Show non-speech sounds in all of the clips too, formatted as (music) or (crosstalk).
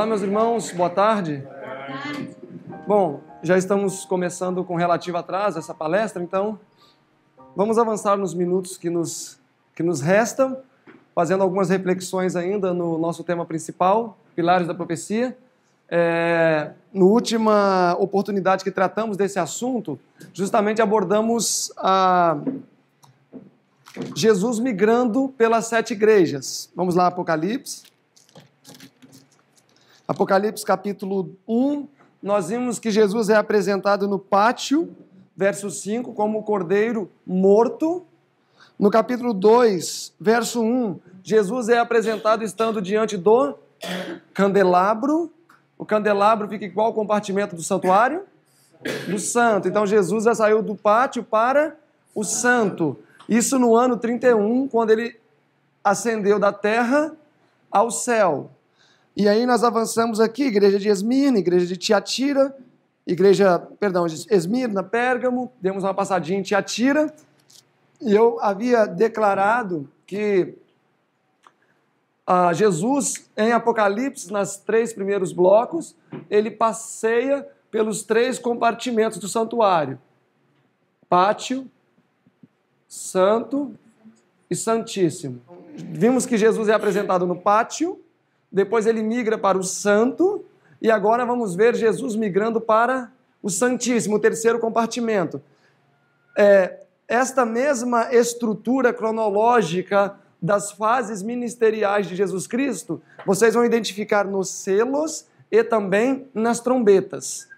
Olá, meus irmãos, boa tarde. Bom, já estamos começando com relativo atraso essa palestra, então vamos avançar nos minutos que nos, que nos restam, fazendo algumas reflexões ainda no nosso tema principal, Pilares da Profecia. É, no última oportunidade que tratamos desse assunto, justamente abordamos a Jesus migrando pelas sete igrejas. Vamos lá, Apocalipse. Apocalipse capítulo 1, nós vimos que Jesus é apresentado no pátio, verso 5, como o cordeiro morto. No capítulo 2, verso 1, Jesus é apresentado estando diante do candelabro. O candelabro fica em qual compartimento do santuário? Do santo. Então Jesus já saiu do pátio para o santo. Isso no ano 31, quando ele ascendeu da terra ao céu. E aí nós avançamos aqui, igreja de Esmirna, igreja de Tiatira, igreja, perdão, de Esmirna, Pérgamo, demos uma passadinha em Tiatira, e eu havia declarado que ah, Jesus, em Apocalipse, nas três primeiros blocos, ele passeia pelos três compartimentos do santuário: pátio, santo e santíssimo. Vimos que Jesus é apresentado no pátio, depois ele migra para o santo, e agora vamos ver Jesus migrando para o Santíssimo, o terceiro compartimento. É, esta mesma estrutura cronológica das fases ministeriais de Jesus Cristo, vocês vão identificar nos selos e também nas trombetas.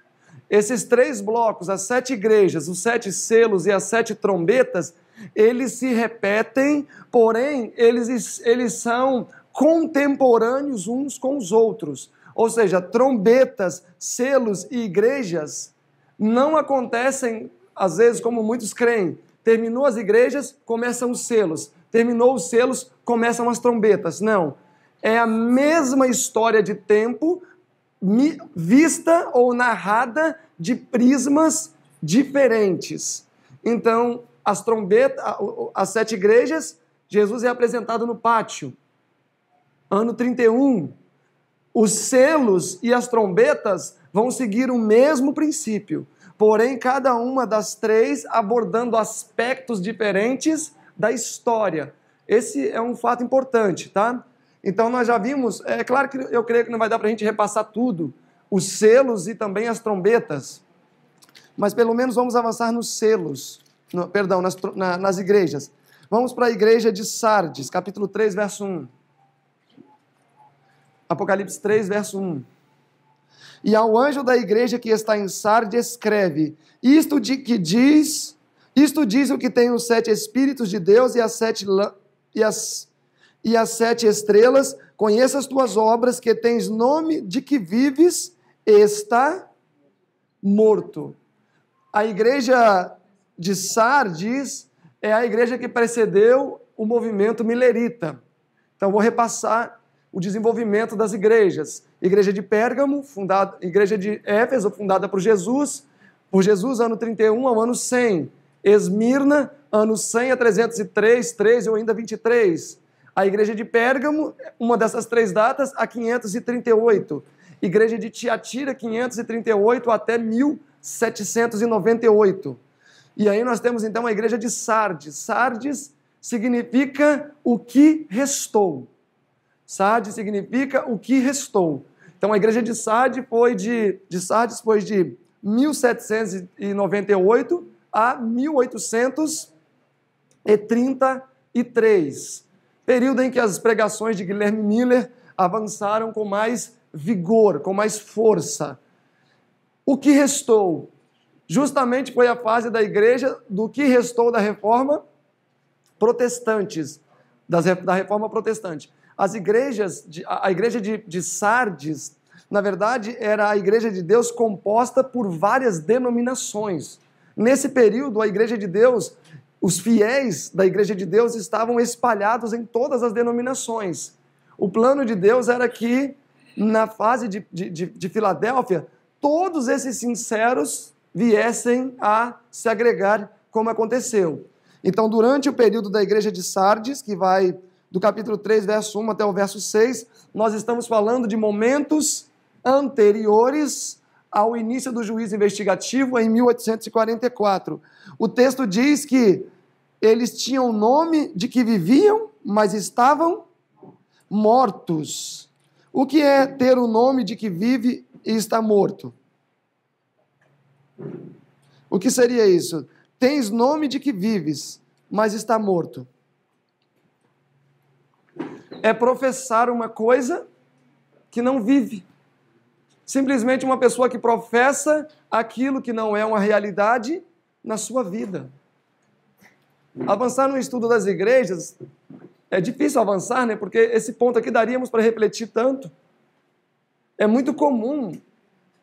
Esses três blocos, as sete igrejas, os sete selos e as sete trombetas, eles se repetem, porém, eles, eles são contemporâneos uns com os outros. Ou seja, trombetas, selos e igrejas não acontecem, às vezes, como muitos creem. Terminou as igrejas, começam os selos. Terminou os selos, começam as trombetas. Não. É a mesma história de tempo vista ou narrada de prismas diferentes. Então, as trombetas, as sete igrejas, Jesus é apresentado no pátio ano 31, os selos e as trombetas vão seguir o mesmo princípio, porém cada uma das três abordando aspectos diferentes da história. Esse é um fato importante, tá? Então nós já vimos, é claro que eu creio que não vai dar para a gente repassar tudo, os selos e também as trombetas, mas pelo menos vamos avançar nos selos, no, perdão, nas, na, nas igrejas. Vamos para a igreja de Sardes, capítulo 3, verso 1. Apocalipse 3, verso 1. E ao anjo da igreja que está em Sardes escreve: Isto de que diz, isto diz o que tem os sete espíritos de Deus e as sete e as e as sete estrelas, conheça as tuas obras que tens nome de que vives, está morto. A igreja de Sardes é a igreja que precedeu o movimento milerita. Então vou repassar o desenvolvimento das igrejas. Igreja de Pérgamo, fundada, igreja de Éfeso, fundada por Jesus, por Jesus, ano 31 ao ano 100. Esmirna, ano 100 a 303, 13 ou ainda 23. A igreja de Pérgamo, uma dessas três datas, a 538. Igreja de Tiatira, 538 até 1798. E aí nós temos então a igreja de Sardes. Sardes significa o que restou. Sardes significa o que restou. Então a igreja de Sardes foi de, de Sardes foi de 1798 a 1833, período em que as pregações de Guilherme Miller avançaram com mais vigor, com mais força. O que restou? Justamente foi a fase da igreja do que restou da reforma protestantes, das, da reforma protestante. As igrejas, de, a igreja de, de Sardes, na verdade, era a igreja de Deus composta por várias denominações. Nesse período, a igreja de Deus, os fiéis da igreja de Deus estavam espalhados em todas as denominações. O plano de Deus era que, na fase de, de, de Filadélfia, todos esses sinceros viessem a se agregar, como aconteceu. Então, durante o período da igreja de Sardes, que vai do capítulo 3, verso 1 até o verso 6, nós estamos falando de momentos anteriores ao início do juízo investigativo em 1844. O texto diz que eles tinham nome de que viviam, mas estavam mortos. O que é ter o nome de que vive e está morto? O que seria isso? Tens nome de que vives, mas está morto é professar uma coisa que não vive. Simplesmente uma pessoa que professa aquilo que não é uma realidade na sua vida. Avançar no estudo das igrejas é difícil avançar, né? Porque esse ponto aqui daríamos para refletir tanto. É muito comum,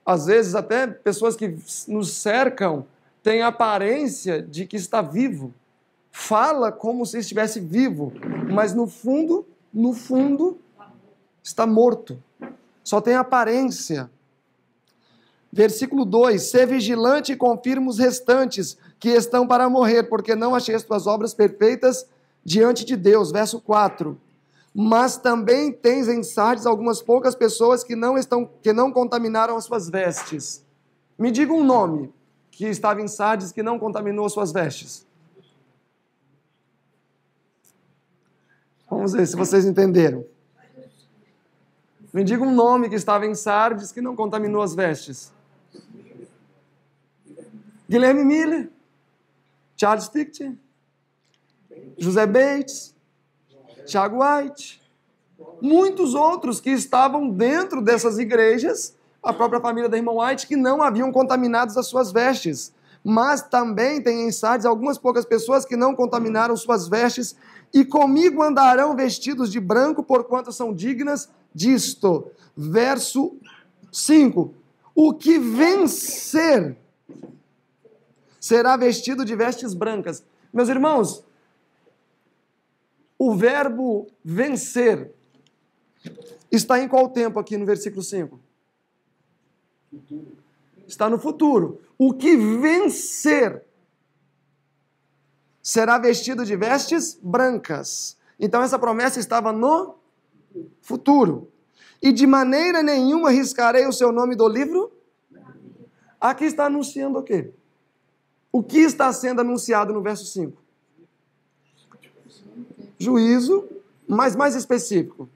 às vezes até pessoas que nos cercam têm a aparência de que está vivo, fala como se estivesse vivo, mas no fundo no fundo, está morto. Só tem aparência. Versículo 2: Ser vigilante e confirma os restantes que estão para morrer, porque não achei as tuas obras perfeitas diante de Deus. Verso 4. Mas também tens em Sardes algumas poucas pessoas que não estão que não contaminaram as suas vestes. Me diga um nome que estava em Sardes que não contaminou as suas vestes. Vamos ver se vocês entenderam. Me diga um nome que estava em Sardes que não contaminou as vestes. Guilherme Miller, Charles Fichte, José Bates, Tiago White, muitos outros que estavam dentro dessas igrejas, a própria família da irmã White, que não haviam contaminado as suas vestes. Mas também tem em Sardes algumas poucas pessoas que não contaminaram suas vestes e comigo andarão vestidos de branco, porquanto são dignas disto. Verso 5. O que vencer será vestido de vestes brancas. Meus irmãos, o verbo vencer está em qual tempo aqui no versículo 5? Está no futuro. O que vencer será vestido de vestes brancas. Então essa promessa estava no futuro. E de maneira nenhuma riscarei o seu nome do livro. Aqui está anunciando o quê? O que está sendo anunciado no verso 5? Juízo, mas mais específico.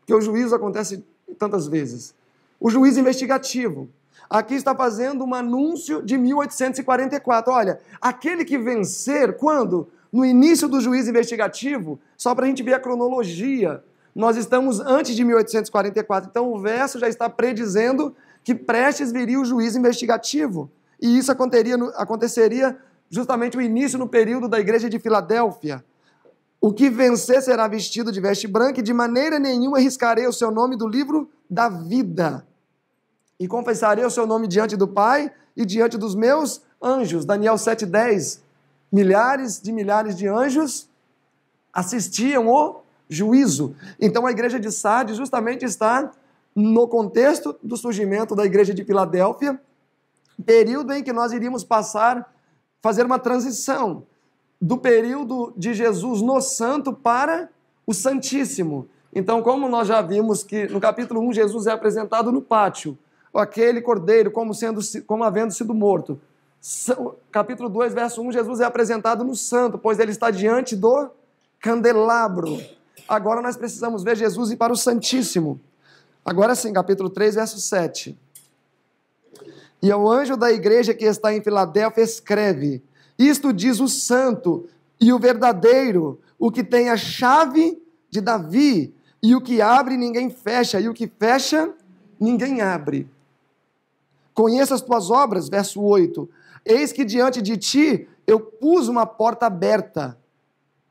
Porque o juízo acontece tantas vezes. O juízo investigativo. Aqui está fazendo um anúncio de 1844. Olha, aquele que vencer, quando? No início do juízo investigativo, só para a gente ver a cronologia. Nós estamos antes de 1844, então o verso já está predizendo que prestes viria o juízo investigativo. E isso aconteceria, aconteceria justamente o início no período da igreja de Filadélfia. O que vencer será vestido de veste branca, e de maneira nenhuma riscarei o seu nome do livro da vida. E confessarei o seu nome diante do Pai e diante dos meus anjos. Daniel 7,10. Milhares de milhares de anjos assistiam o juízo. Então a igreja de Sardes justamente está no contexto do surgimento da igreja de Filadélfia, período em que nós iríamos passar, fazer uma transição do período de Jesus no Santo para o Santíssimo. Então, como nós já vimos que no capítulo 1 Jesus é apresentado no pátio, aquele cordeiro como, sendo, como havendo sido morto. Capítulo 2, verso 1, Jesus é apresentado no santo, pois ele está diante do candelabro. Agora nós precisamos ver Jesus ir para o Santíssimo. Agora sim, capítulo 3, verso 7. E ao anjo da igreja que está em Filadélfia, escreve: Isto diz o santo e o verdadeiro, o que tem a chave de Davi, e o que abre, ninguém fecha, e o que fecha, ninguém abre. Conheça as tuas obras, verso 8. Eis que diante de ti eu pus uma porta aberta,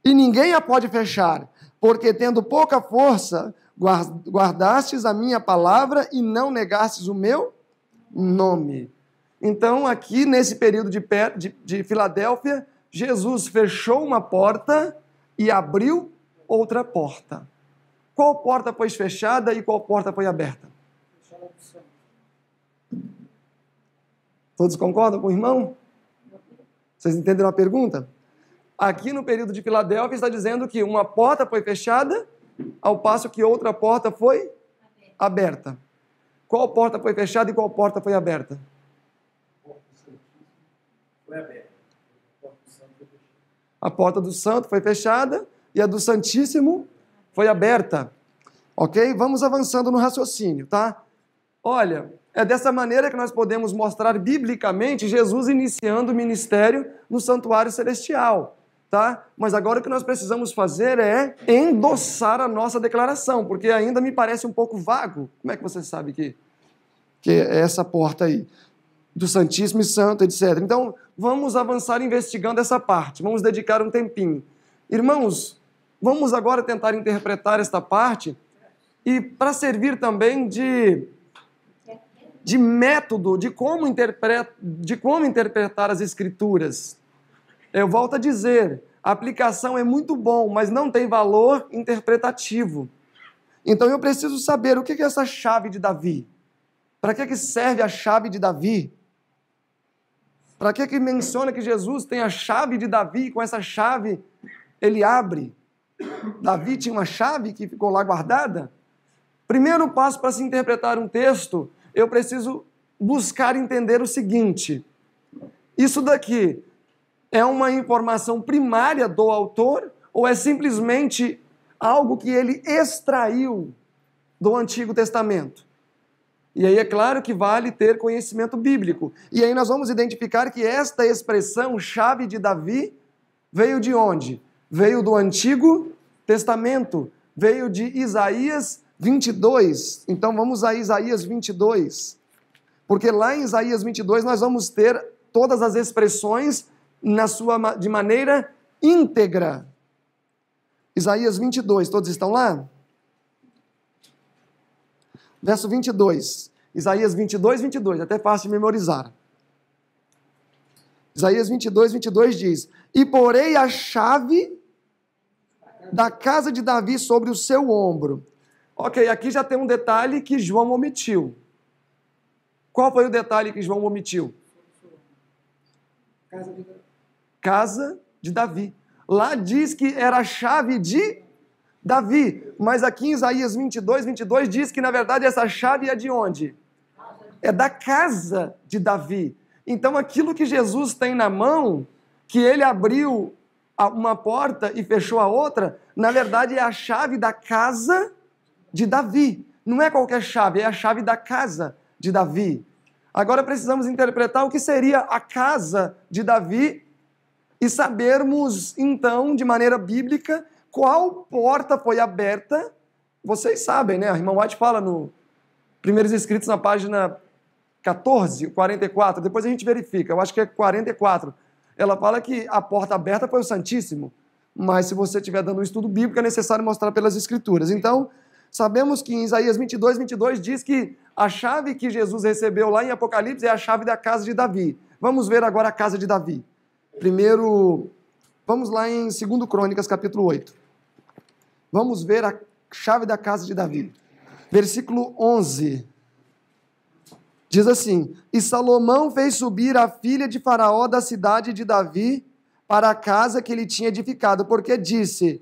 e ninguém a pode fechar, porque tendo pouca força, guardastes a minha palavra e não negastes o meu nome. Então, aqui nesse período de, de, de Filadélfia, Jesus fechou uma porta e abriu outra porta. Qual porta foi fechada e qual porta foi aberta? Fechou a céu. Todos concordam com o irmão? Vocês entenderam a pergunta? Aqui no período de Filadélfia está dizendo que uma porta foi fechada, ao passo que outra porta foi aberta. Qual porta foi fechada e qual porta foi aberta? Foi A porta do santo foi fechada e a do Santíssimo foi aberta. Ok? Vamos avançando no raciocínio, tá? Olha, é dessa maneira que nós podemos mostrar biblicamente Jesus iniciando o ministério no santuário celestial, tá? Mas agora o que nós precisamos fazer é endossar a nossa declaração, porque ainda me parece um pouco vago. Como é que você sabe que que é essa porta aí do Santíssimo e Santo, etc. Então, vamos avançar investigando essa parte. Vamos dedicar um tempinho. Irmãos, vamos agora tentar interpretar esta parte e para servir também de de método de como, de como interpretar as escrituras. Eu volto a dizer, a aplicação é muito bom, mas não tem valor interpretativo. Então eu preciso saber o que é essa chave de Davi. Para que, que serve a chave de Davi? Para que, que menciona que Jesus tem a chave de Davi e com essa chave ele abre? Davi tinha uma chave que ficou lá guardada? Primeiro passo para se interpretar um texto eu preciso buscar entender o seguinte: isso daqui é uma informação primária do autor ou é simplesmente algo que ele extraiu do Antigo Testamento? E aí é claro que vale ter conhecimento bíblico. E aí nós vamos identificar que esta expressão chave de Davi veio de onde? Veio do Antigo Testamento, veio de Isaías 22, então vamos a Isaías 22, porque lá em Isaías 22 nós vamos ter todas as expressões na sua, de maneira íntegra. Isaías 22, todos estão lá? Verso 22, Isaías 22, 22, é até fácil de memorizar. Isaías 22, 22 diz: E porei a chave da casa de Davi sobre o seu ombro Ok, aqui já tem um detalhe que João omitiu. Qual foi o detalhe que João omitiu? Casa de Davi. Lá diz que era a chave de Davi, mas aqui em Isaías 22, 22 diz que na verdade essa chave é de onde? É da casa de Davi. Então aquilo que Jesus tem na mão, que ele abriu uma porta e fechou a outra, na verdade é a chave da casa de de Davi. Não é qualquer chave, é a chave da casa de Davi. Agora precisamos interpretar o que seria a casa de Davi e sabermos, então, de maneira bíblica, qual porta foi aberta. Vocês sabem, né? A irmã White fala no Primeiros Escritos, na página 14, 44. Depois a gente verifica, eu acho que é 44. Ela fala que a porta aberta foi o Santíssimo. Mas se você estiver dando um estudo bíblico, é necessário mostrar pelas Escrituras. Então, Sabemos que em Isaías 22, 22 diz que a chave que Jesus recebeu lá em Apocalipse é a chave da casa de Davi. Vamos ver agora a casa de Davi. Primeiro, vamos lá em 2 Crônicas, capítulo 8. Vamos ver a chave da casa de Davi. Versículo 11. Diz assim: E Salomão fez subir a filha de Faraó da cidade de Davi para a casa que ele tinha edificado, porque disse: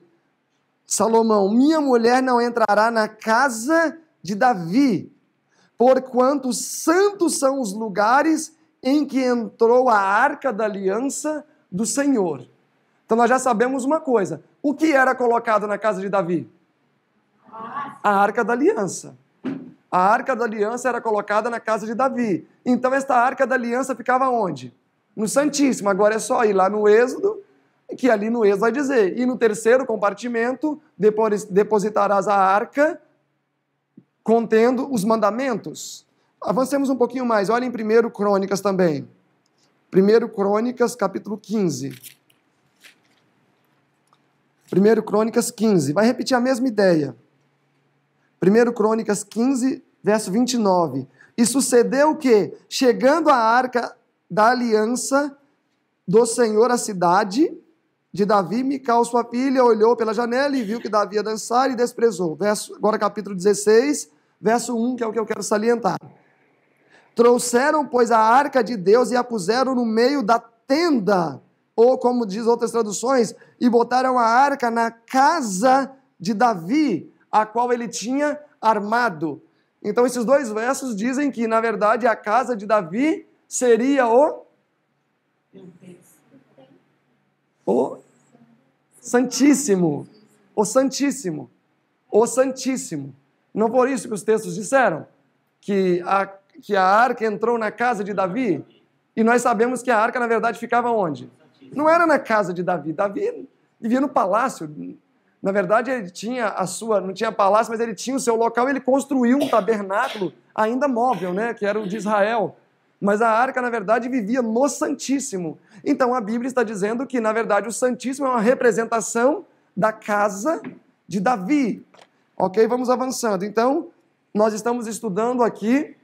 Salomão: Minha mulher não entrará na casa de Davi, porquanto santos são os lugares em que entrou a arca da aliança do Senhor. Então nós já sabemos uma coisa: o que era colocado na casa de Davi? A arca da aliança. A arca da aliança era colocada na casa de Davi. Então esta arca da aliança ficava onde? No Santíssimo. Agora é só ir lá no Êxodo que ali no Êxodo vai dizer: e no terceiro compartimento depositarás a arca contendo os mandamentos. Avancemos um pouquinho mais, olhem em 1 Crônicas também. 1 Crônicas, capítulo 15. 1 Crônicas 15, vai repetir a mesma ideia. 1 Crônicas 15, verso 29. E sucedeu o quê? chegando a arca da aliança do Senhor à cidade, de Davi, Mical, sua filha, olhou pela janela e viu que Davi ia dançar e desprezou. Verso, agora capítulo 16, verso 1, que é o que eu quero salientar. Trouxeram, pois, a arca de Deus e a puseram no meio da tenda, ou como diz outras traduções, e botaram a arca na casa de Davi, a qual ele tinha armado. Então, esses dois versos dizem que, na verdade, a casa de Davi seria o templo o Santíssimo! o Santíssimo! o Santíssimo! Não por isso que os textos disseram que a, que a arca entrou na casa de Davi? E nós sabemos que a arca, na verdade, ficava onde? Não era na casa de Davi. Davi vivia no palácio. Na verdade, ele tinha a sua, não tinha palácio, mas ele tinha o seu local. Ele construiu um tabernáculo ainda móvel, né? Que era o de Israel. Mas a arca, na verdade, vivia no Santíssimo. Então a Bíblia está dizendo que, na verdade, o Santíssimo é uma representação da casa de Davi. Ok? Vamos avançando. Então, nós estamos estudando aqui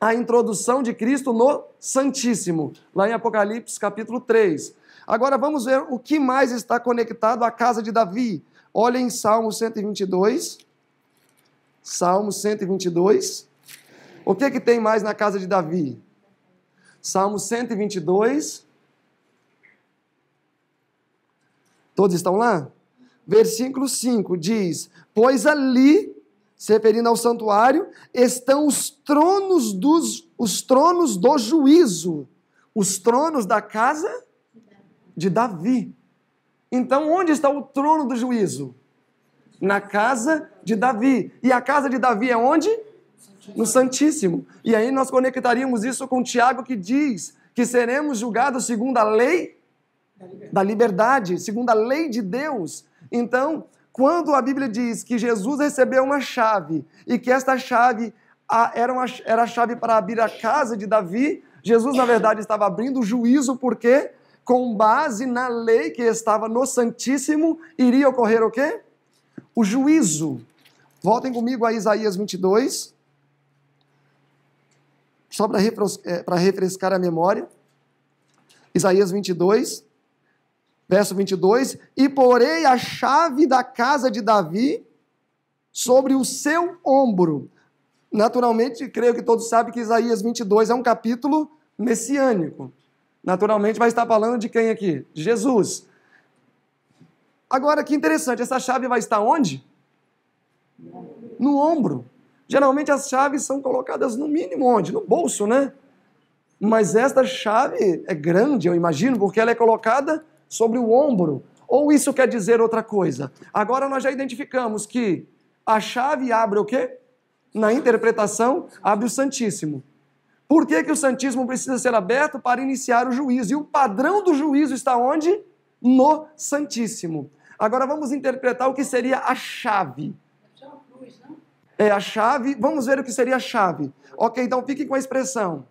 a introdução de Cristo no Santíssimo, lá em Apocalipse capítulo 3. Agora vamos ver o que mais está conectado à casa de Davi. Olha em Salmo 122. Salmo 122. O que, é que tem mais na casa de Davi? Salmo 122. Todos estão lá? Versículo 5 diz: Pois ali, se referindo ao santuário, estão os tronos dos os tronos do juízo, os tronos da casa de Davi. Então, onde está o trono do juízo? Na casa de Davi. E a casa de Davi é onde? no Santíssimo. E aí nós conectaríamos isso com Tiago que diz que seremos julgados segundo a lei da liberdade, segundo a lei de Deus. Então, quando a Bíblia diz que Jesus recebeu uma chave e que esta chave era, uma, era a chave para abrir a casa de Davi, Jesus, na verdade, estava abrindo o juízo, porque com base na lei que estava no Santíssimo, iria ocorrer o quê? O juízo. Voltem comigo a Isaías 22. Só para é, refrescar a memória, Isaías 22, verso 22, e porei a chave da casa de Davi sobre o seu ombro. Naturalmente, creio que todos sabem que Isaías 22 é um capítulo messiânico. Naturalmente, vai estar falando de quem aqui? De Jesus. Agora, que interessante, essa chave vai estar onde? No ombro. Geralmente as chaves são colocadas no mínimo onde? No bolso, né? Mas esta chave é grande, eu imagino, porque ela é colocada sobre o ombro. Ou isso quer dizer outra coisa? Agora nós já identificamos que a chave abre o quê? Na interpretação, abre o Santíssimo. Por que, que o Santíssimo precisa ser aberto? Para iniciar o juízo. E o padrão do juízo está onde? No Santíssimo. Agora vamos interpretar o que seria a chave. Deve uma cruz, né? É a chave. Vamos ver o que seria a chave. Ok, então fiquem com a expressão.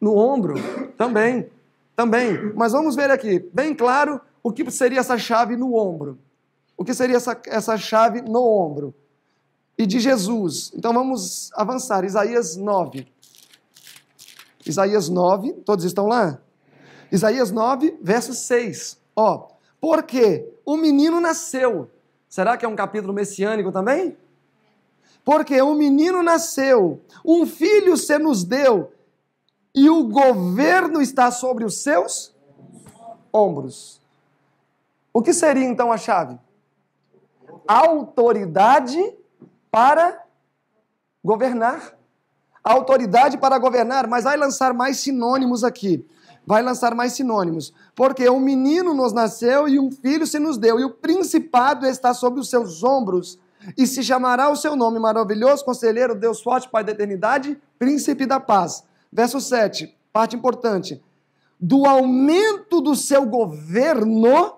No ombro? Também. Também. Mas vamos ver aqui, bem claro, o que seria essa chave no ombro. O que seria essa, essa chave no ombro? E de Jesus. Então vamos avançar. Isaías 9. Isaías 9, todos estão lá? Isaías 9, verso 6. Ó. Por quê? O menino nasceu. Será que é um capítulo messiânico também? Porque um menino nasceu, um filho se nos deu, e o governo está sobre os seus ombros. O que seria então a chave? Autoridade para governar. Autoridade para governar, mas vai lançar mais sinônimos aqui vai lançar mais sinônimos. Porque um menino nos nasceu e um filho se nos deu, e o principado está sobre os seus ombros, e se chamará o seu nome maravilhoso, conselheiro, Deus forte, Pai da eternidade, príncipe da paz. Verso 7, parte importante. Do aumento do seu governo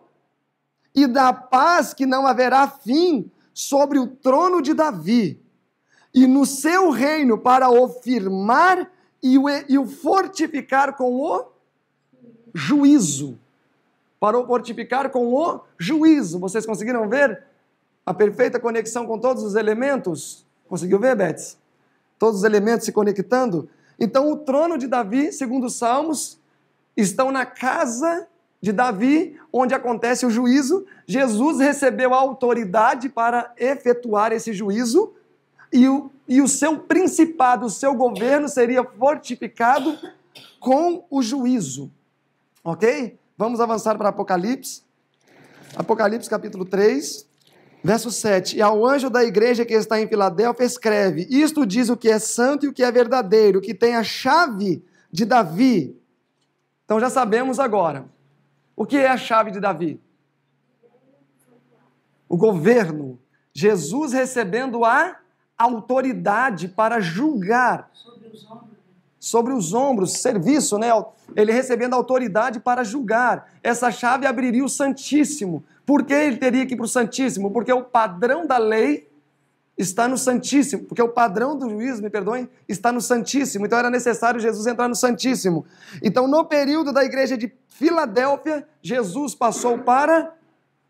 e da paz que não haverá fim sobre o trono de Davi e no seu reino para o firmar e o, e o fortificar com o juízo. Para o fortificar com o juízo. Vocês conseguiram ver a perfeita conexão com todos os elementos? Conseguiu ver, Betes? Todos os elementos se conectando? Então, o trono de Davi, segundo os Salmos, estão na casa de Davi, onde acontece o juízo. Jesus recebeu a autoridade para efetuar esse juízo e o, e o seu principado, o seu governo seria fortificado com o juízo. Ok? Vamos avançar para Apocalipse. Apocalipse capítulo 3, verso 7. E ao anjo da igreja que está em Filadélfia escreve: Isto diz o que é santo e o que é verdadeiro, que tem a chave de Davi. Então já sabemos agora. O que é a chave de Davi? O governo. Jesus recebendo a autoridade para julgar sobre os homens sobre os ombros, serviço, né? Ele recebendo autoridade para julgar. Essa chave abriria o Santíssimo. Por que ele teria que ir para o Santíssimo? Porque o padrão da lei está no Santíssimo, porque o padrão do juízo, me perdoem, está no Santíssimo. Então era necessário Jesus entrar no Santíssimo. Então, no período da igreja de Filadélfia, Jesus passou para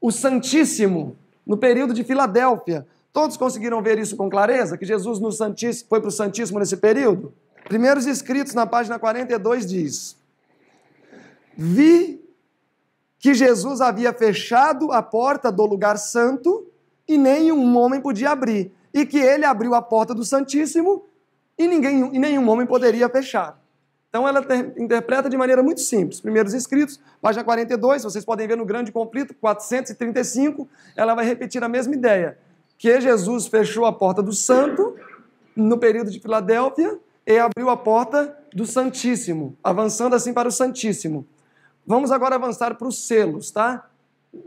o Santíssimo, no período de Filadélfia. Todos conseguiram ver isso com clareza? Que Jesus no Santíssimo, foi para o Santíssimo nesse período? Primeiros Escritos, na página 42, diz: Vi que Jesus havia fechado a porta do lugar santo e nenhum homem podia abrir, e que ele abriu a porta do Santíssimo e, ninguém, e nenhum homem poderia fechar. Então ela ter, interpreta de maneira muito simples. Primeiros escritos, página 42, vocês podem ver no Grande Conflito, 435, ela vai repetir a mesma ideia, que Jesus fechou a porta do santo no período de Filadélfia e abriu a porta do Santíssimo, avançando assim para o Santíssimo. Vamos agora avançar para os selos, tá?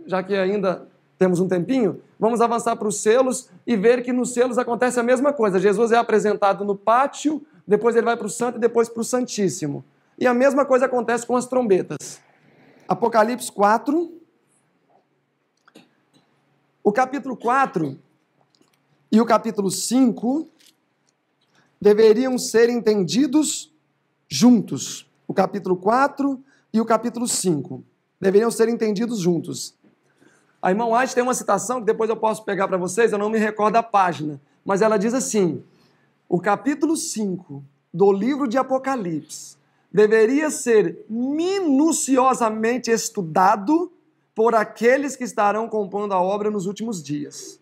Já que ainda temos um tempinho, vamos avançar para os selos e ver que nos selos acontece a mesma coisa. Jesus é apresentado no pátio, depois ele vai para o santo e depois para o santíssimo. E a mesma coisa acontece com as trombetas. Apocalipse 4. O capítulo 4 e o capítulo 5 deveriam ser entendidos juntos. O capítulo 4 e o capítulo 5 deveriam ser entendidos juntos. A irmã White tem uma citação que depois eu posso pegar para vocês, eu não me recordo a página, mas ela diz assim: o capítulo 5 do livro de Apocalipse deveria ser minuciosamente estudado por aqueles que estarão compondo a obra nos últimos dias.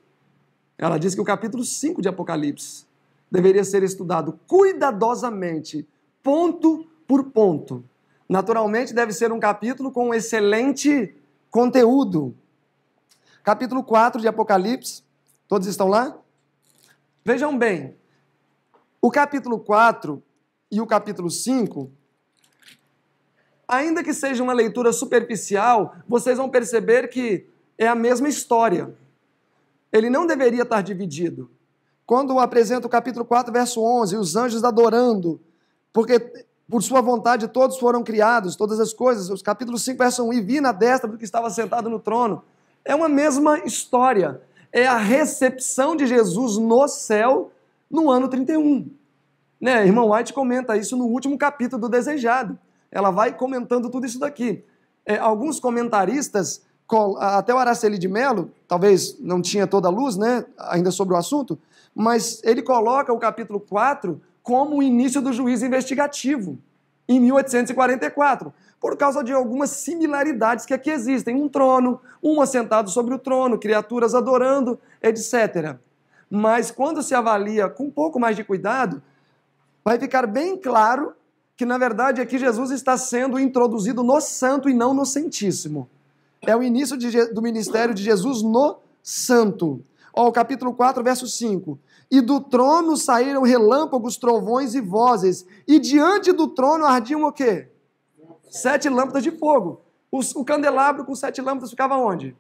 Ela diz que o capítulo 5 de Apocalipse deveria ser estudado cuidadosamente, ponto por ponto. Naturalmente, deve ser um capítulo com um excelente conteúdo. Capítulo 4 de Apocalipse, todos estão lá? Vejam bem, o capítulo 4 e o capítulo 5, ainda que seja uma leitura superficial, vocês vão perceber que é a mesma história. Ele não deveria estar dividido. Quando apresenta o capítulo 4, verso 11, os anjos adorando, porque por sua vontade todos foram criados, todas as coisas. Os capítulos 5, verso 1, e vi na destra do que estava sentado no trono. É uma mesma história. É a recepção de Jesus no céu no ano 31. Né? irmã White comenta isso no último capítulo do Desejado. Ela vai comentando tudo isso daqui. É, alguns comentaristas até o Araceli de Mello, talvez não tinha toda a luz né, ainda sobre o assunto, mas ele coloca o capítulo 4 como o início do juízo investigativo, em 1844, por causa de algumas similaridades que aqui existem: um trono, um assentado sobre o trono, criaturas adorando, etc. Mas quando se avalia com um pouco mais de cuidado, vai ficar bem claro que, na verdade, aqui Jesus está sendo introduzido no santo e não no santíssimo. É o início de, do ministério de Jesus no santo. Ó, o capítulo 4, verso 5. E do trono saíram relâmpagos, trovões e vozes. E diante do trono ardiam o quê? Sete lâmpadas de fogo. O, o candelabro com sete lâmpadas ficava onde?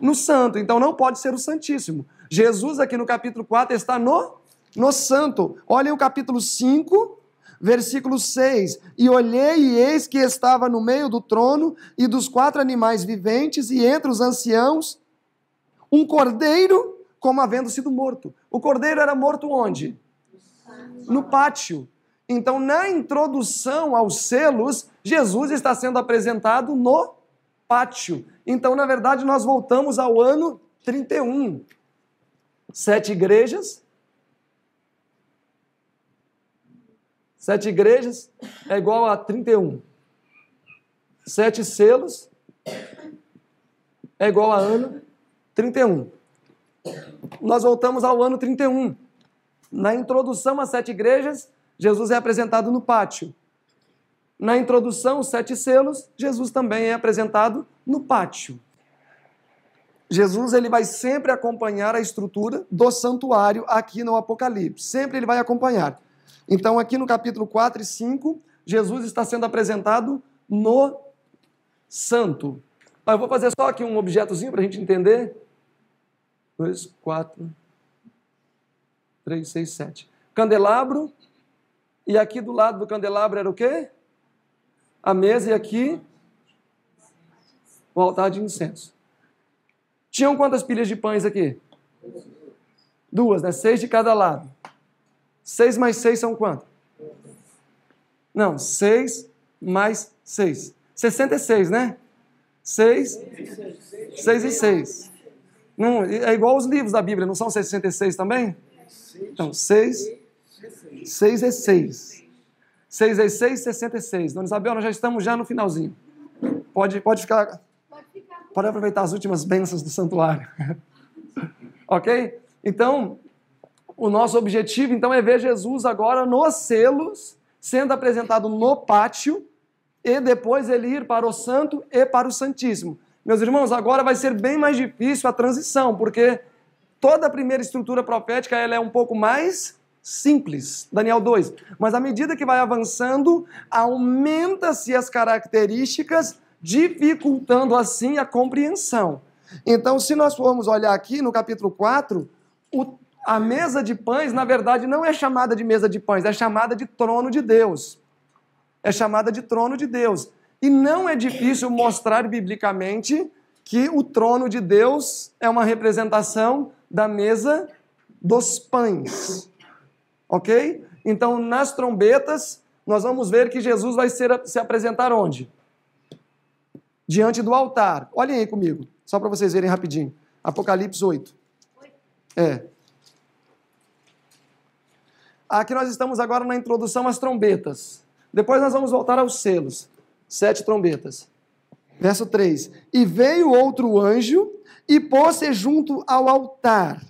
No santo. Então não pode ser o Santíssimo. Jesus, aqui no capítulo 4, está no, no santo. Olhem o capítulo 5, Versículo 6: E olhei, e eis que estava no meio do trono e dos quatro animais viventes, e entre os anciãos, um cordeiro como havendo sido morto. O cordeiro era morto onde? No pátio. Então, na introdução aos selos, Jesus está sendo apresentado no pátio. Então, na verdade, nós voltamos ao ano 31. Sete igrejas, Sete igrejas é igual a 31. Sete selos é igual a ano 31. Nós voltamos ao ano 31. Na introdução às sete igrejas, Jesus é apresentado no pátio. Na introdução, os sete selos, Jesus também é apresentado no pátio. Jesus ele vai sempre acompanhar a estrutura do santuário aqui no Apocalipse. Sempre ele vai acompanhar. Então, aqui no capítulo 4 e 5, Jesus está sendo apresentado no santo. Eu vou fazer só aqui um objetozinho para a gente entender. 2, 4, 3, 6, 7. Candelabro. E aqui do lado do candelabro era o quê? A mesa e aqui o altar de incenso. Tinham quantas pilhas de pães aqui? Duas, né? Seis de cada lado. 6 mais 6 são quanto? Não, 6 mais 6. 66, né? 6, 6 e 6. Não, é igual os livros da Bíblia, não são 66 também? Então, 6, 6 e 6. 6 e 6, 66. Dona Isabel, nós já estamos já no finalzinho. Pode, pode ficar. Pode aproveitar as últimas bênçãos do santuário. (laughs) ok? Então, o nosso objetivo, então, é ver Jesus agora nos selos, sendo apresentado no pátio, e depois ele ir para o Santo e para o Santíssimo. Meus irmãos, agora vai ser bem mais difícil a transição, porque toda a primeira estrutura profética ela é um pouco mais simples, Daniel 2. Mas à medida que vai avançando, aumenta-se as características, dificultando assim a compreensão. Então, se nós formos olhar aqui no capítulo 4, o a mesa de pães, na verdade, não é chamada de mesa de pães, é chamada de trono de Deus. É chamada de trono de Deus. E não é difícil mostrar biblicamente que o trono de Deus é uma representação da mesa dos pães. Ok? Então, nas trombetas, nós vamos ver que Jesus vai ser, se apresentar onde? Diante do altar. Olhem aí comigo, só para vocês verem rapidinho. Apocalipse 8. É. Aqui nós estamos agora na introdução às trombetas. Depois nós vamos voltar aos selos. Sete trombetas. Verso 3: E veio outro anjo e pôs-se junto ao altar,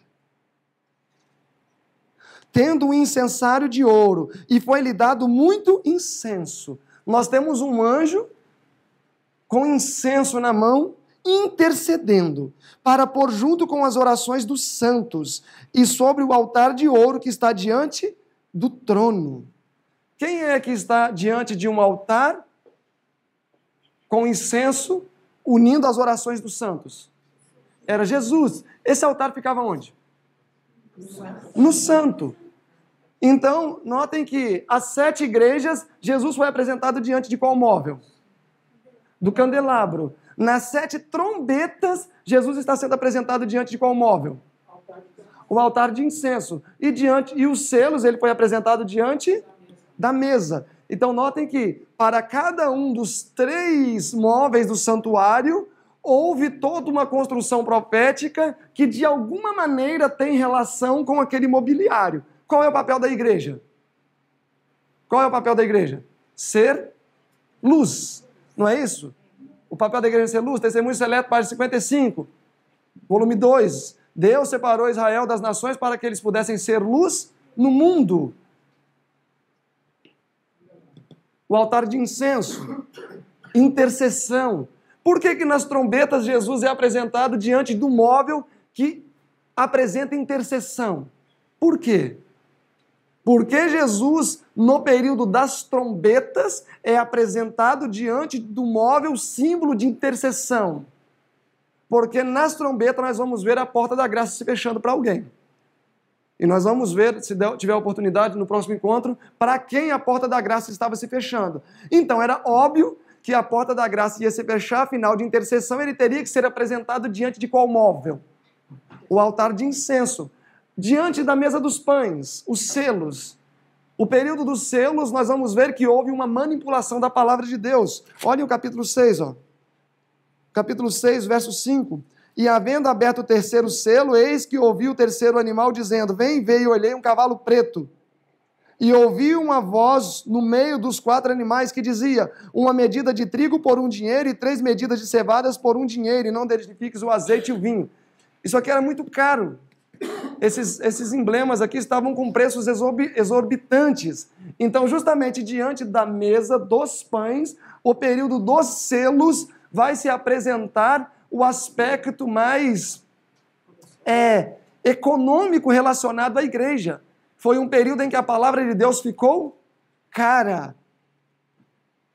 tendo um incensário de ouro, e foi-lhe dado muito incenso. Nós temos um anjo com incenso na mão, intercedendo, para pôr junto com as orações dos santos, e sobre o altar de ouro que está diante do trono. Quem é que está diante de um altar com incenso, unindo as orações dos santos? Era Jesus. Esse altar ficava onde? No santo. Então, notem que as sete igrejas, Jesus foi apresentado diante de qual móvel? Do candelabro. Nas sete trombetas, Jesus está sendo apresentado diante de qual móvel? o altar de incenso e diante e os selos ele foi apresentado diante da mesa. Então notem que para cada um dos três móveis do santuário houve toda uma construção profética que de alguma maneira tem relação com aquele mobiliário. Qual é o papel da igreja? Qual é o papel da igreja? Ser luz, não é isso? O papel da igreja é ser luz, Testemunho Seleto, página 55, volume 2. Deus separou Israel das nações para que eles pudessem ser luz no mundo. O altar de incenso, intercessão. Por que, que nas trombetas Jesus é apresentado diante do móvel que apresenta intercessão? Por quê? Porque Jesus, no período das trombetas, é apresentado diante do móvel símbolo de intercessão. Porque nas trombetas nós vamos ver a porta da graça se fechando para alguém. E nós vamos ver, se tiver oportunidade no próximo encontro, para quem a porta da graça estava se fechando. Então era óbvio que a porta da graça ia se fechar, afinal de intercessão ele teria que ser apresentado diante de qual móvel? O altar de incenso, diante da mesa dos pães, os selos. O período dos selos, nós vamos ver que houve uma manipulação da palavra de Deus. Olha o capítulo 6, ó capítulo 6, verso 5. E havendo aberto o terceiro selo, eis que ouvi o terceiro animal dizendo: Vem, veio, olhei um cavalo preto. E ouvi uma voz no meio dos quatro animais que dizia: Uma medida de trigo por um dinheiro e três medidas de cevadas por um dinheiro, e não identifiques o azeite e o vinho. Isso aqui era muito caro. Esses, esses emblemas aqui estavam com preços exorbitantes. Então, justamente diante da mesa dos pães, o período dos selos vai se apresentar o aspecto mais é, econômico relacionado à igreja. Foi um período em que a palavra de Deus ficou cara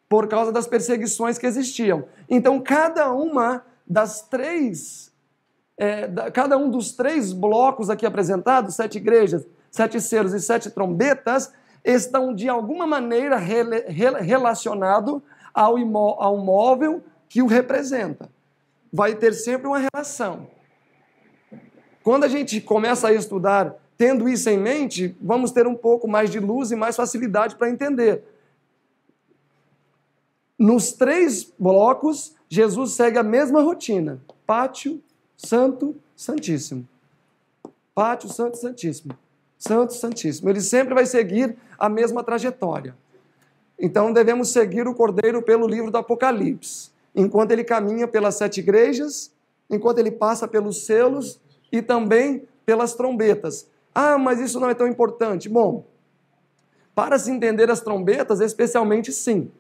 por causa das perseguições que existiam. Então, cada uma das três, é, da, cada um dos três blocos aqui apresentados, sete igrejas, sete selos e sete trombetas, estão de alguma maneira rele, relacionado ao, imó, ao móvel que o representa. Vai ter sempre uma relação. Quando a gente começa a estudar tendo isso em mente, vamos ter um pouco mais de luz e mais facilidade para entender. Nos três blocos, Jesus segue a mesma rotina: pátio, santo, santíssimo. Pátio, santo, santíssimo. Santo, santíssimo. Ele sempre vai seguir a mesma trajetória. Então devemos seguir o cordeiro pelo livro do Apocalipse enquanto ele caminha pelas sete igrejas, enquanto ele passa pelos selos e também pelas trombetas. Ah, mas isso não é tão importante. Bom, para se entender as trombetas, especialmente sim.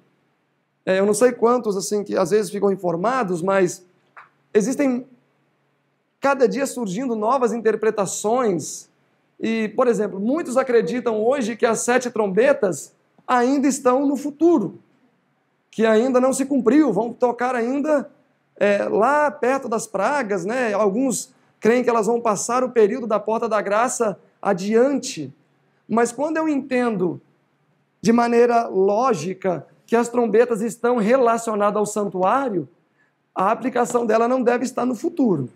É, eu não sei quantos assim que às vezes ficam informados, mas existem cada dia surgindo novas interpretações. E, por exemplo, muitos acreditam hoje que as sete trombetas ainda estão no futuro que ainda não se cumpriu, vão tocar ainda é, lá perto das pragas, né? Alguns creem que elas vão passar o período da porta da graça adiante. Mas quando eu entendo de maneira lógica que as trombetas estão relacionadas ao santuário, a aplicação dela não deve estar no futuro.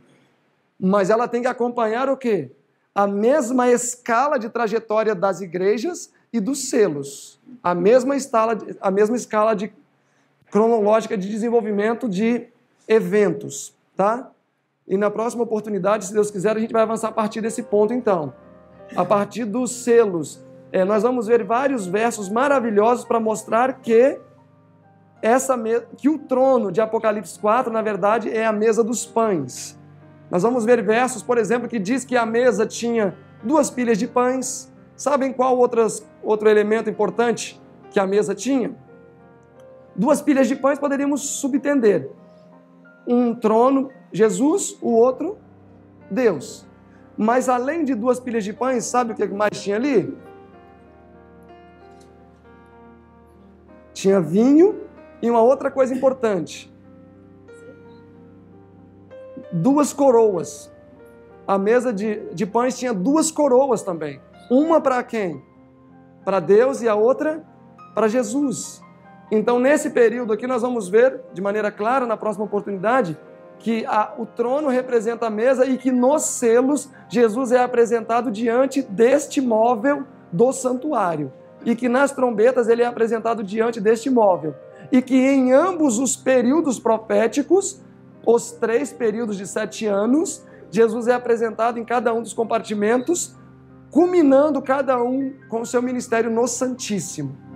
Mas ela tem que acompanhar o quê? A mesma escala de trajetória das igrejas e dos selos. A mesma, estala, a mesma escala de cronológica de desenvolvimento de eventos, tá? E na próxima oportunidade, se Deus quiser, a gente vai avançar a partir desse ponto então. A partir dos selos. É, nós vamos ver vários versos maravilhosos para mostrar que essa que o trono de Apocalipse 4, na verdade, é a mesa dos pães. Nós vamos ver versos, por exemplo, que diz que a mesa tinha duas pilhas de pães. Sabem qual outras, outro elemento importante que a mesa tinha? Duas pilhas de pães poderíamos subtender. Um trono, Jesus, o outro, Deus. Mas além de duas pilhas de pães, sabe o que mais tinha ali? Tinha vinho e uma outra coisa importante. Duas coroas. A mesa de, de pães tinha duas coroas também. Uma para quem? Para Deus e a outra para Jesus. Então, nesse período aqui, nós vamos ver de maneira clara na próxima oportunidade que a, o trono representa a mesa e que nos selos Jesus é apresentado diante deste móvel do santuário e que nas trombetas ele é apresentado diante deste móvel e que em ambos os períodos proféticos, os três períodos de sete anos, Jesus é apresentado em cada um dos compartimentos, culminando cada um com o seu ministério no Santíssimo.